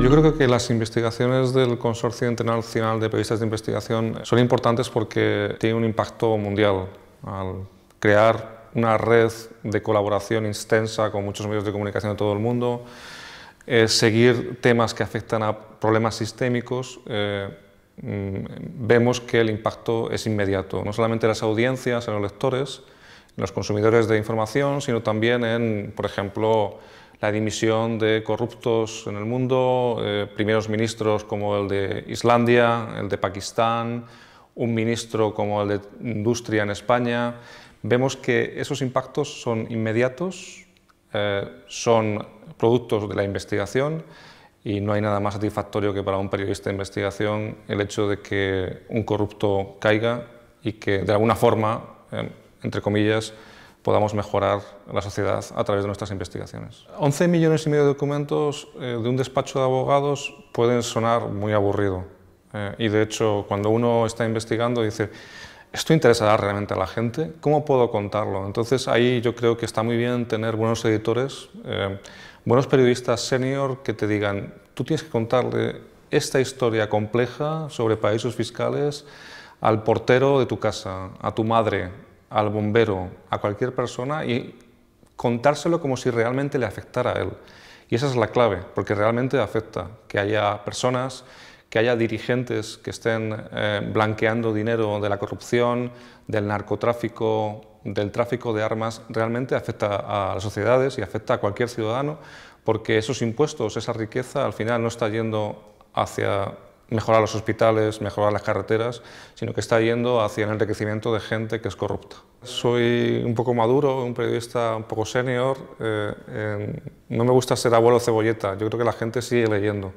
Yo creo que las investigaciones del Consorcio Internacional de Periodistas de Investigación son importantes porque tienen un impacto mundial al crear una red de colaboración extensa con muchos medios de comunicación de todo el mundo, eh, seguir temas que afectan a problemas sistémicos, eh, mm, vemos que el impacto es inmediato, no solamente en las audiencias, en los lectores, en los consumidores de información, sino también en, por ejemplo, la dimisión de corruptos en el mundo, eh, primeros ministros como el de Islandia, el de Pakistán, un ministro como el de Industria en España. Vemos que esos impactos son inmediatos, eh, son productos de la investigación y no hay nada más satisfactorio que para un periodista de investigación el hecho de que un corrupto caiga y que de alguna forma, eh, entre comillas, podamos mejorar la sociedad a través de nuestras investigaciones. 11 millones y medio de documentos eh, de un despacho de abogados pueden sonar muy aburrido. Eh, y de hecho, cuando uno está investigando, dice, ¿esto interesará realmente a la gente? ¿Cómo puedo contarlo? Entonces ahí yo creo que está muy bien tener buenos editores, eh, buenos periodistas senior que te digan, tú tienes que contarle esta historia compleja sobre paraísos fiscales al portero de tu casa, a tu madre, al bombero, a cualquier persona y contárselo como si realmente le afectara a él. Y esa es la clave, porque realmente afecta que haya personas, que haya dirigentes que estén eh, blanqueando dinero de la corrupción, del narcotráfico, del tráfico de armas, realmente afecta a las sociedades y afecta a cualquier ciudadano, porque esos impuestos, esa riqueza, al final no está yendo hacia mejorar los hospitales, mejorar las carreteras, sino que está yendo hacia el enriquecimiento de gente que es corrupta. Soy un poco maduro, un periodista un poco senior, eh, no me gusta ser abuelo cebolleta, yo creo que la gente sigue leyendo.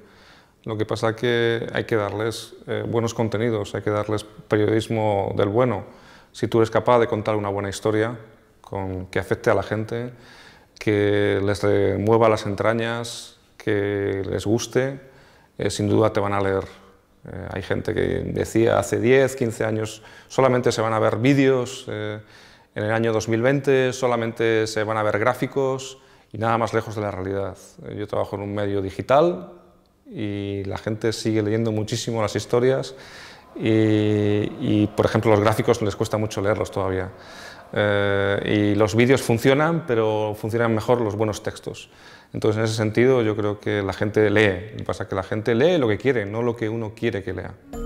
Lo que pasa es que hay que darles eh, buenos contenidos, hay que darles periodismo del bueno. Si tú eres capaz de contar una buena historia con, que afecte a la gente, que les mueva las entrañas, que les guste, eh, sin duda te van a leer. Eh, hay gente que decía hace 10, 15 años, solamente se van a ver vídeos eh, en el año 2020, solamente se van a ver gráficos y nada más lejos de la realidad. Eh, yo trabajo en un medio digital y la gente sigue leyendo muchísimo las historias y, y por ejemplo, los gráficos les cuesta mucho leerlos todavía. Eh, y los vídeos funcionan, pero funcionan mejor los buenos textos. Entonces, en ese sentido, yo creo que la gente lee. Lo que pasa es que la gente lee lo que quiere, no lo que uno quiere que lea.